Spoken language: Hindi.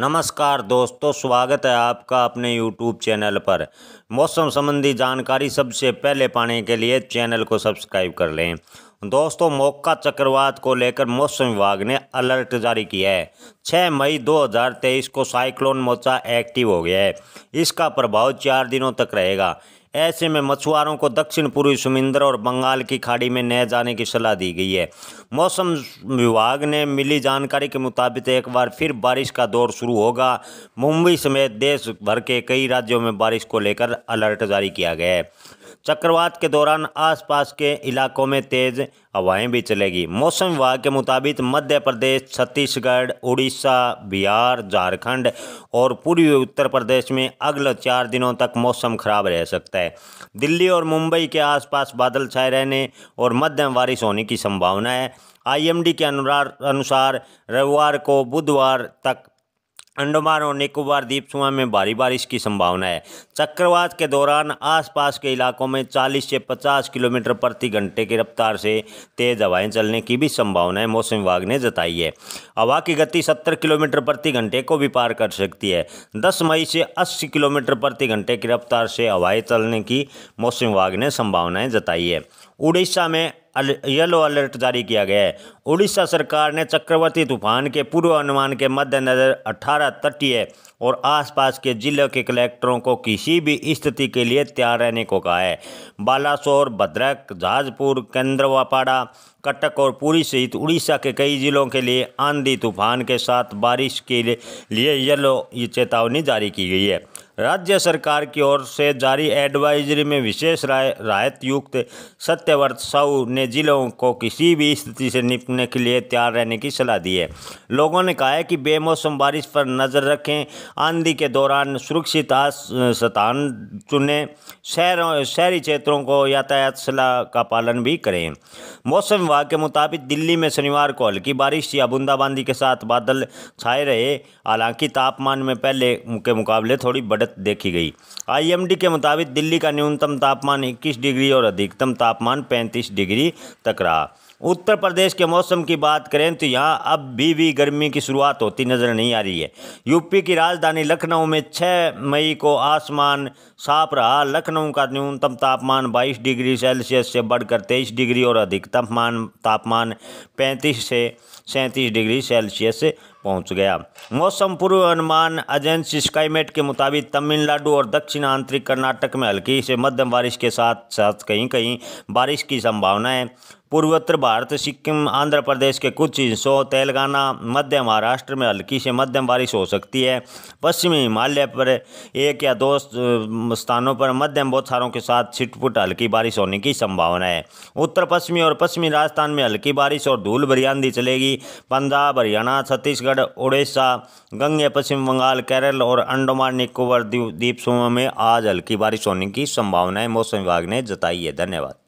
नमस्कार दोस्तों स्वागत है आपका अपने YouTube चैनल पर मौसम संबंधी जानकारी सबसे पहले पाने के लिए चैनल को सब्सक्राइब कर लें दोस्तों मौका चक्रवात को लेकर मौसम विभाग ने अलर्ट जारी किया है 6 मई 2023 को साइक्लोन मोचा एक्टिव हो गया है इसका प्रभाव चार दिनों तक रहेगा ऐसे में मछुआरों को दक्षिण पूर्वी सुमिंदर और बंगाल की खाड़ी में न जाने की सलाह दी गई है मौसम विभाग ने मिली जानकारी के मुताबिक एक बार फिर बारिश का दौर शुरू होगा मुंबई समेत देश भर के कई राज्यों में बारिश को लेकर अलर्ट जारी किया गया है चक्रवात के दौरान आसपास के इलाकों में तेज़ हवाएं भी चलेगी मौसम विभाग के मुताबिक मध्य प्रदेश छत्तीसगढ़ उड़ीसा बिहार झारखंड और पूर्वी उत्तर प्रदेश में अगले चार दिनों तक मौसम खराब रह सकता है है दिल्ली और मुंबई के आसपास बादल छाए रहने और मध्यम बारिश होने की संभावना है आईएमडी के अनुसार रविवार को बुधवार तक अंडमान और निकोबार द्वीप समूह में भारी बारिश की संभावना है चक्रवात के दौरान आसपास के इलाकों में 40 से 50 किलोमीटर प्रति घंटे की रफ्तार से तेज़ हवाएं चलने की भी संभावना है मौसम विभाग ने जताई है हवा की गति 70 किलोमीटर प्रति घंटे को भी पार कर सकती है 10 मई से 80 किलोमीटर प्रति घंटे की रफ्तार से हवाएँ चलने की मौसम विभाग ने संभावनाएँ जताई है उड़ीसा में येलो अलर्ट जारी किया गया है उड़ीसा सरकार ने चक्रवर्ती तूफान के पूर्वानुमान के मद्देनज़र 18 तटीय और आसपास के जिलों के कलेक्टरों को किसी भी स्थिति के लिए तैयार रहने को कहा है बालासोर भद्रक जाजपुर केंद्रवापाड़ा कटक और पुरी सहित उड़ीसा के कई जिलों के लिए आंधी तूफान के साथ बारिश के लिए येलो ये चेतावनी जारी की गई है राज्य सरकार की ओर से जारी एडवाइजरी में विशेष राय राहत युक्त सत्यव्रत साहू ने जिलों को किसी भी स्थिति से निपटने के लिए तैयार रहने की सलाह दी है लोगों ने कहा है कि बेमौसम बारिश पर नज़र रखें आंधी के दौरान सुरक्षित स्थान चुनें शहरों शहरी क्षेत्रों को यातायात सलाह का पालन भी करें मौसम विभाग के मुताबिक दिल्ली में शनिवार को हल्की बारिश या बूंदाबांदी के साथ बादल छाए रहे हालांकि तापमान में पहले के मुकाबले थोड़ी बढ़ बढ़त देखी गई आईएमडी के मुताबिक दिल्ली का न्यूनतम तापमान 21 डिग्री और अधिकतम तापमान 35 डिग्री तक रहा उत्तर प्रदेश के मौसम की बात करें तो यहाँ अब भी भी गर्मी की शुरुआत होती नज़र नहीं आ रही है यूपी की राजधानी लखनऊ में 6 मई को आसमान साफ रहा लखनऊ का न्यूनतम तापमान 22 डिग्री सेल्सियस से बढ़कर 23 डिग्री और अधिकतम तापमान 35 से सैंतीस डिग्री सेल्सियस पहुंच गया मौसम पूर्व अनुमान एजेंसी स्काईमेट के मुताबिक तमिलनाडु और दक्षिण आंतरिक कर्नाटक में हल्की से मध्यम बारिश के साथ साथ कहीं कहीं बारिश की संभावना है पूर्वोत्तर भारत सिक्किम आंध्र प्रदेश के कुछ हिस्सों तेलंगाना मध्य महाराष्ट्र में हल्की से मध्यम बारिश हो सकती है पश्चिमी हिमालय पर एक या दो स्थानों पर मध्यम बौछारों के साथ छिटपुट हल्की बारिश होने की संभावना है उत्तर पश्चिमी और पश्चिमी राजस्थान में हल्की बारिश और धूल भरी आंधी चलेगी पंजाब हरियाणा छत्तीसगढ़ उड़ीसा गंगे पश्चिम बंगाल केरल और अंडमान निकोबार द्वीप समूह में आज हल्की बारिश होने की संभावनाएं मौसम विभाग ने जताई है धन्यवाद